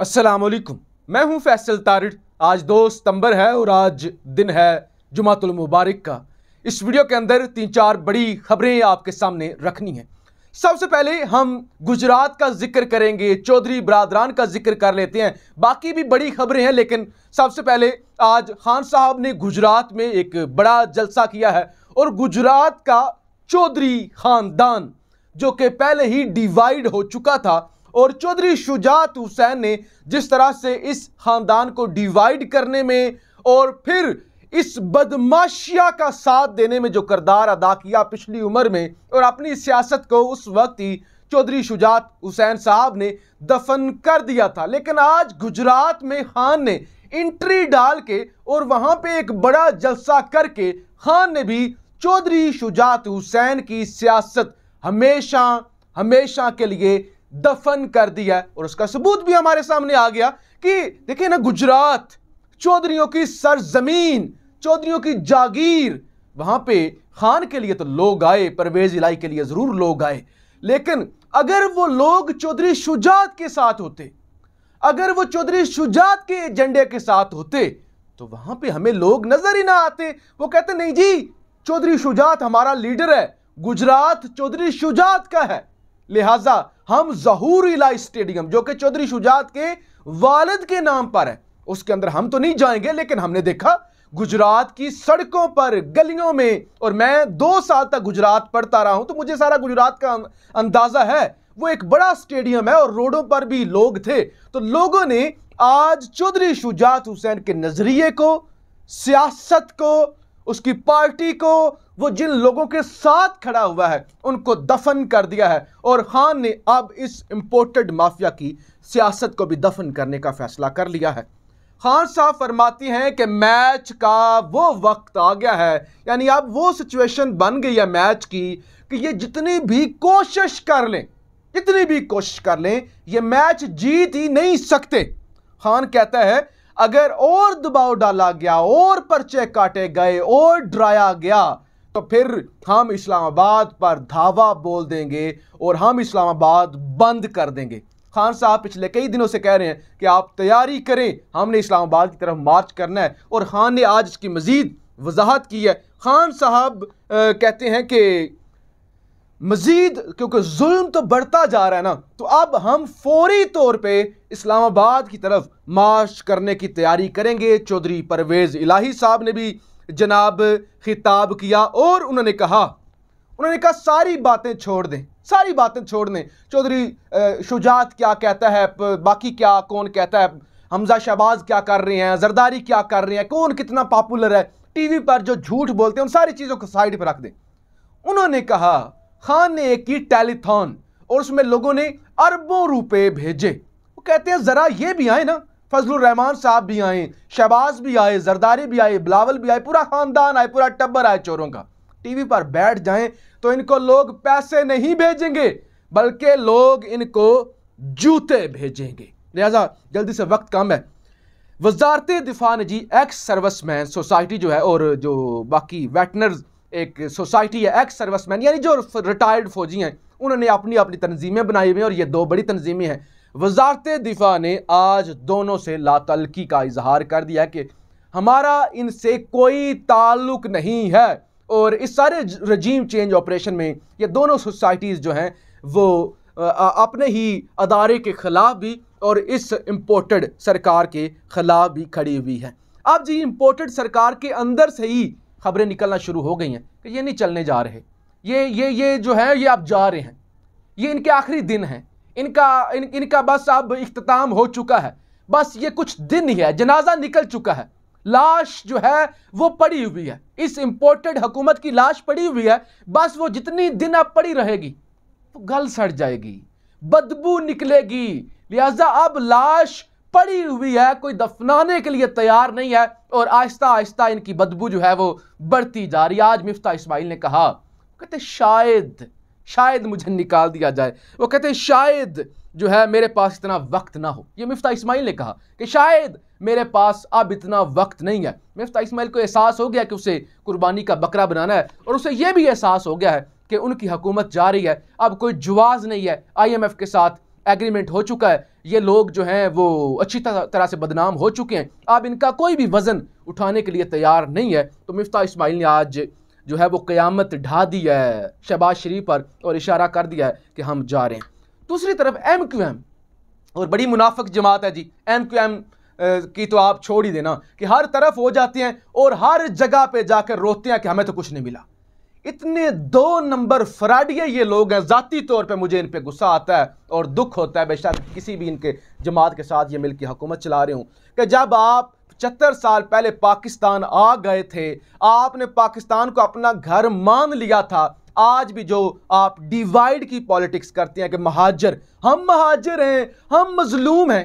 अस्सलाम वालेकुम मैं हूं फैसल तारिड आज दो सितंबर है और आज दिन है जुमातुल मुबारक का इस वीडियो के अंदर तीन चार बड़ी खबरें आपके सामने रखनी हैं सबसे पहले हम गुजरात का जिक्र करेंगे चौधरी बरदरान का जिक्र कर लेते हैं बाकी भी बड़ी खबरें हैं लेकिन सबसे पहले आज खान साहब ने गुजरात में एक बड़ा जलसा किया है और गुजरात का चौधरी खानदान जो कि पहले ही डिवाइड हो चुका था और चौधरी शुजात हुसैन ने जिस तरह से इस ख़ानदान को डिवाइड करने में और फिर इस बदमाशिया का साथ देने में जो करदार अदा किया पिछली उम्र में और अपनी सियासत को उस वक्त ही चौधरी शुजात हुसैन साहब ने दफन कर दिया था लेकिन आज गुजरात में खान ने इंट्री डाल के और वहाँ पे एक बड़ा जलसा करके खान ने भी चौधरी शुजात हुसैन की सियासत हमेशा हमेशा के लिए दफन कर दिया है और उसका सबूत भी हमारे सामने आ गया कि देखिए ना गुजरात चौधरी की सरजमीन चौधरीों की जागीर वहां पे खान के लिए तो लोग आए परवेज इलाई के लिए जरूर लोग आए लेकिन अगर वो लोग चौधरी शुजात के साथ होते अगर वो चौधरी शुजात के एजेंडे के साथ होते तो वहां पे हमें लोग नजर ही ना आते वो कहते नहीं जी चौधरी शुजात हमारा लीडर है गुजरात चौधरी शुजात का है लिहाजा हम जहूर इला स्टेडियम जो कि चौधरी शुजात के वालद के नाम पर है उसके अंदर हम तो नहीं जाएंगे लेकिन हमने देखा गुजरात की सड़कों पर गलियों में और मैं दो साल तक गुजरात पढ़ता रहा हूं तो मुझे सारा गुजरात का अं-, अंदाजा है वो एक बड़ा स्टेडियम है और रोडों पर भी लोग थे तो लोगों ने आज चौधरी शुजात हुसैन के नज़रिए को सियासत को उसकी पार्टी को वो जिन लोगों के साथ खड़ा हुआ है उनको दफन कर दिया है और खान ने अब इस इंपोर्टेड माफिया की सियासत को भी दफन करने का फैसला कर लिया है खान साहब फरमाती हैं कि मैच का वो वक्त आ गया है यानी अब वो सिचुएशन बन गई है मैच की कि ये जितनी भी कोशिश कर लें जितनी भी कोशिश कर लें ये मैच जीत ही नहीं सकते खान कहता है अगर और दबाव डाला गया और पर्चे काटे गए और डराया गया तो फिर हम इस्लामाबाद पर धावा बोल देंगे और हम इस्लामाबाद बंद कर देंगे खान साहब पिछले कई दिनों से कह रहे हैं कि आप तैयारी करें हमने इस्लामाबाद की तरफ मार्च करना है और खान ने आज इसकी मज़ीद वजाहत की है खान साहब कहते हैं कि मज़ीद क्योंकि जुल्म तो बढ़ता जा रहा है ना तो अब हम फौरी तौर पे इस्लामाबाद की तरफ मार्च करने की तैयारी करेंगे चौधरी परवेज़ इलाही साहब ने भी जनाब खिताब किया और उन्होंने कहा उन्होंने कहा सारी बातें छोड़ दें सारी बातें छोड़ दें चौधरी शुजात क्या कहता है बाकी क्या कौन कहता है हमजा शहबाज क्या कर रहे हैं जरदारी क्या कर रहे हैं कौन कितना पॉपुलर है टीवी पर जो झूठ बोलते हैं उन सारी चीज़ों को साइड पर रख दें उन्होंने कहा खान ने एक की टेलीथॉन और उसमें लोगों ने अरबों रुपए भेजे वो कहते हैं ज़रा ये भी आए ना फजलान साहब भी आए शहबाज भी आए जरदारी भी आए बिलावल भी आए पूरा खानदान आए पूरा टब्बर आए चोरों का टीवी पर बैठ जाएं तो इनको लोग पैसे नहीं भेजेंगे बल्कि लोग इनको जूते भेजेंगे लिहाजा जल्दी से वक्त कम है वजारत दिफा ने जी एक्स सर्विस मैन सोसाइटी जो है और जो बाकी वेटनर्स एक सोसाइटी है एक्स सर्विसमैन यानी जो रिटायर्ड फौजी हैं उन्होंने अपनी अपनी तनजीमें बनाई हुई हैं और ये दो बड़ी तनजीमें हैं वजारत दिफा ने आज दोनों से लातलकी का इजहार कर दिया कि हमारा इनसे कोई ताल्लुक नहीं है और इस सारे रजीम चेंज ऑपरेशन में ये दोनों सोसाइटीज़ जो हैं वो अपने ही अदारे के ख़िलाफ़ भी और इस इम्पोर्टेड सरकार के ख़िलाफ़ भी खड़ी हुई है अब जी इम्पोर्टेड सरकार के अंदर से ही खबरें निकलना शुरू हो गई हैं कि ये नहीं चलने जा रहे ये ये ये जो है ये आप जा रहे हैं ये इनके आखिरी दिन हैं इनका इन, इनका बस अब इख्ताम हो चुका है बस ये कुछ दिन ही है जनाजा निकल चुका है लाश जो है वो पड़ी हुई है इस इम्पोर्टेड हुकूमत की लाश पड़ी हुई है बस वो जितनी दिन अब पड़ी रहेगी तो गल सड़ जाएगी बदबू निकलेगी लिहाजा अब लाश पड़ी हुई है कोई दफनाने के लिए तैयार नहीं है और आहिस्ता आहिस्ता इनकी बदबू जो है वो बढ़ती जा रही है आज मिफ्ता इस्माइल ने कहा कहते शायद शायद मुझे निकाल दिया जाए वो कहते हैं शायद जो है मेरे पास इतना वक्त ना हो ये मिफ्ता इस्माइल ने कहा कि शायद मेरे पास अब इतना वक्त नहीं है मिफ्ता इस्माइल को एहसास हो गया कि उसे कुर्बानी का बकरा बनाना है और उसे यह भी एहसास हो गया है कि उनकी हुकूमत जा रही है अब कोई जवाज़ नहीं है आईएमएफ के साथ एग्रीमेंट हो चुका है ये लोग जो हैं वो अच्छी तरह से बदनाम हो चुके हैं अब इनका कोई भी वज़न उठाने के लिए तैयार नहीं है तो मिफ्ता इस्माइल ने आज जो है वो क़यामत ढा दी है शहबाज शरीफ पर और इशारा कर दिया है कि हम जा रहे हैं दूसरी तरफ एम क्यू एम और बड़ी मुनाफक जमात है जी एम क्यू एम की तो आप छोड़ ही देना कि हर तरफ हो जाते हैं और हर जगह पर जाकर रोते हैं कि हमें तो कुछ नहीं मिला इतने दो नंबर फ्राडिया ये लोग हैं ज़ाती तौर पे मुझे इन पे गुस्सा आता है और दुख होता है बेशक किसी भी इनके जमात के साथ ये मिल हुकूमत चला रहे हूँ कि जब आप पचहत्तर साल पहले पाकिस्तान आ गए थे आपने पाकिस्तान को अपना घर मान लिया था आज भी जो आप डिवाइड की पॉलिटिक्स करते हैं कि महाजर हम महाजर हैं हम मजलूम हैं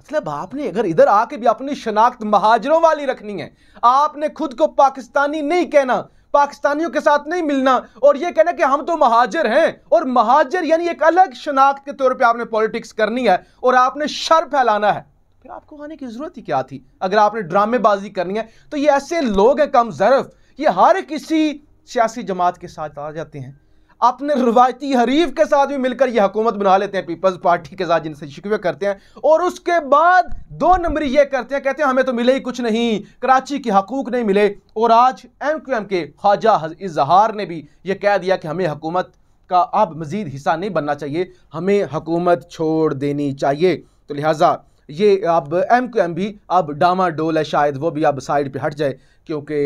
मतलब आपने अगर इधर आके भी अपनी शनाख्त महाजरों वाली रखनी है आपने खुद को पाकिस्तानी नहीं कहना पाकिस्तानियों के साथ नहीं मिलना और यह कहना कि हम तो महाजर हैं और महाजर यानी एक अलग शनाख्त के तौर पे आपने पॉलिटिक्स करनी है और आपने शर फैलाना है फिर आपको आने की ज़रूरत ही क्या थी अगर आपने ड्रामेबाजी करनी है तो ये ऐसे लोग हैं कम ज़रफ़ ये हर किसी सियासी जमात के साथ आ जाते हैं अपने रवायती हरीफ के साथ भी मिलकर ये हुकूमत बना लेते हैं पीपल्स पार्टी के साथ जिनसे शिकवे करते हैं और उसके बाद दो नंबर ये करते हैं कहते हैं हमें तो मिले ही कुछ नहीं कराची के हकूक नहीं मिले और आज एम क्यू एम के ख्वाजा इजहार ने भी ये कह दिया कि हमें हुकूमत का अब मज़ीद हिस्सा नहीं बनना चाहिए हमें हकूमत छोड़ देनी चाहिए तो लिहाजा ये अब एम क्यू एम भी अब डामा डोल है शायद वो भी अब साइड पे हट जाए क्योंकि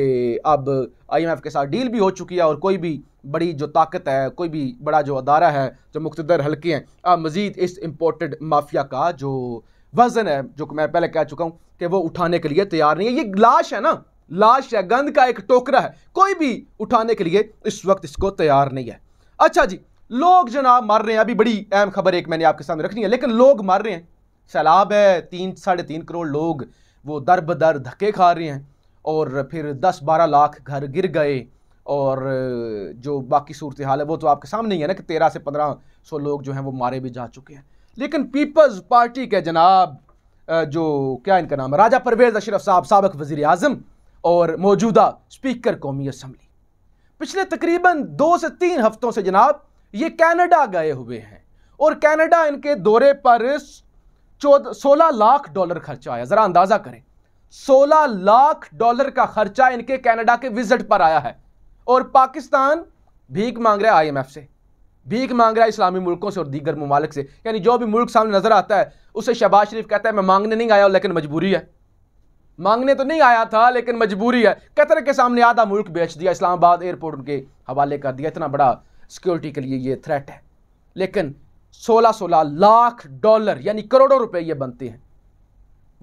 अब आईएमएफ के साथ डील भी हो चुकी है और कोई भी बड़ी जो ताकत है कोई भी बड़ा जो अदारा है जो मुख्तर हल्के हैं अब मज़ीद इस इम्पोर्टेड माफिया का जो वजन है जो मैं पहले कह चुका हूँ कि वो उठाने के लिए तैयार नहीं है ये लाश है ना लाश है गंद का एक टोकरा है कोई भी उठाने के लिए इस वक्त इसको तैयार नहीं है अच्छा जी लोग जनाब मर रहे हैं अभी बड़ी अहम खबर एक मैंने आपके सामने रखनी है लेकिन लोग मर रहे हैं सैलाब है तीन साढ़े तीन करोड़ लोग वो दर बदर धक्के खा रहे हैं और फिर दस बारह लाख घर गिर गए और जो बाकी सूरत हाल है वो तो आपके सामने ही है ना कि तेरह से पंद्रह सौ लोग जो हैं वो मारे भी जा चुके हैं लेकिन पीपल्स पार्टी के जनाब जो क्या इनका नाम है राजा परवेज अशरफ साहब सबक वज़ी अजम और मौजूदा स्पीकर कौमी असम्बली पिछले तकरीबन दो से तीन हफ्तों से जनाब ये कैनेडा गए हुए हैं और कैनेडा इनके दौरे पर चौदह सोलह लाख डॉलर खर्चा आया जरा अंदाजा करें सोलह लाख डॉलर का खर्चा इनके कैनेडा के विजिट पर आया है और पाकिस्तान भीख मांग रहा है आईएमएफ से भीख मांग रहा है इस्लामी मुल्कों से और दीगर ममालिक से यानी जो भी मुल्क सामने नजर आता है उसे शहबाज शरीफ कहता है मैं मांगने नहीं आया लेकिन मजबूरी है मांगने तो नहीं आया था लेकिन मजबूरी है कतर के सामने आधा मुल्क बेच दिया इस्लामाबाद एयरपोर्ट उनके हवाले कर दिया इतना बड़ा सिक्योरिटी के लिए ये थ्रेट है लेकिन सोलह सोलह लाख डॉलर यानी करोड़ों रुपए ये बनते हैं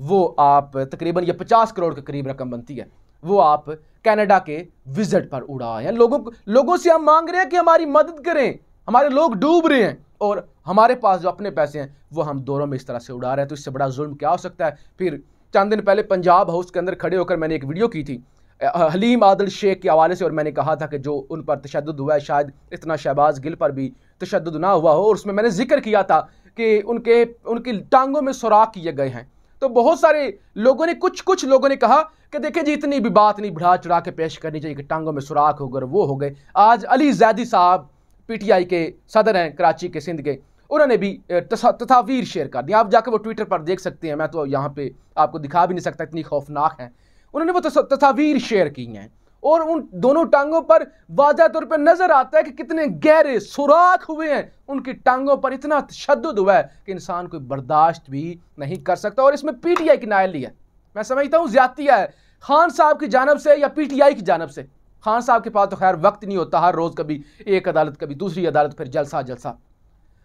वो आप तकरीबन ये पचास करोड़ के करीब रकम बनती है वो आप कनाडा के विजिट पर उड़ा या लोगों लोगों से हम मांग रहे हैं कि हमारी मदद करें हमारे लोग डूब रहे हैं और हमारे पास जो अपने पैसे हैं वो हम दोनों में इस तरह से उड़ा रहे हैं तो इससे बड़ा जुल्म क्या हो सकता है फिर चंद दिन पहले पंजाब हाउस के अंदर खड़े होकर मैंने एक वीडियो की थी हलीम आदिल शेख के हवाले से और मैंने कहा था कि जो उन पर तशद हुआ है शायद इतना शहबाज गिल पर भी तशद ना हुआ हो और उसमें मैंने जिक्र किया था कि उनके उनकी टांगों में सुराख किए गए हैं तो बहुत सारे लोगों ने कुछ कुछ लोगों ने कहा कि देखिए जी इतनी भी बात नहीं बढ़ा चढ़ा के पेश करनी चाहिए कि टांगों में सुराख हो गए वो हो गए आज अली जैदी साहब पीटीआई के सदर हैं कराची के सिंध के उन्होंने भी तस्वीर शेयर कर दी आप जाकर वो ट्विटर पर देख सकते हैं मैं तो यहाँ पे आपको दिखा भी नहीं सकता इतनी खौफनाक हैं उन्होंने वो तस्वीर शेयर की हैं और उन दोनों टांगों पर वाजह तौर पर नज़र आता है कि कितने गहरे सुराख हुए हैं उनकी टांगों पर इतना तशद हुआ है कि इंसान कोई बर्दाश्त भी नहीं कर सकता और इसमें पी टी आई की नायल है मैं समझता हूँ ज्यादतिया है खान साहब की जानब से या पी टी आई की जानब से खान साहब के पास तो खैर वक्त नहीं होता हर रोज़ कभी एक अदालत कभी दूसरी अदालत फिर जलसा जलसा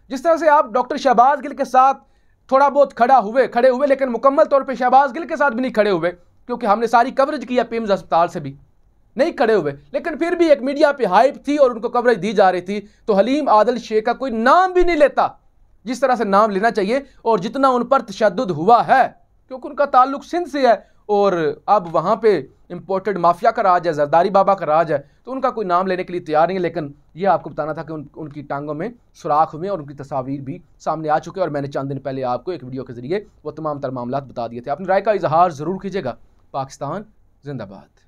जिस तरह से आप डॉक्टर शहबाज गिल के साथ थोड़ा बहुत खड़ा हुए खड़े हुए लेकिन मुकम्मल तौर पर शहबाज गिल के साथ भी नहीं खड़े हुए क्योंकि हमने सारी कवरेज किया पीम्स अस्पताल से भी नहीं खड़े हुए लेकिन फिर भी एक मीडिया पे हाइप थी और उनको कवरेज दी जा रही थी तो हलीम आदल शेख का कोई नाम भी नहीं लेता जिस तरह से नाम लेना चाहिए और जितना उन पर तशद हुआ है क्योंकि उनका ताल्लुक सिंध से है और अब वहाँ पे इम्पोर्टेड माफिया का राज है जरदारी बाबा का राज है तो उनका कोई नाम लेने के लिए तैयार नहीं है लेकिन यह आपको बताना था कि उन, उनकी टांगों में सुराख हुए और उनकी तस्वीर भी सामने आ चुके हैं और मैंने चंद दिन पहले आपको एक वीडियो के जरिए वो तमाम तर मामला बता दिए थे अपनी राय का इजहार ज़रूर कीजिएगा पाकिस्तान जिंदाबाद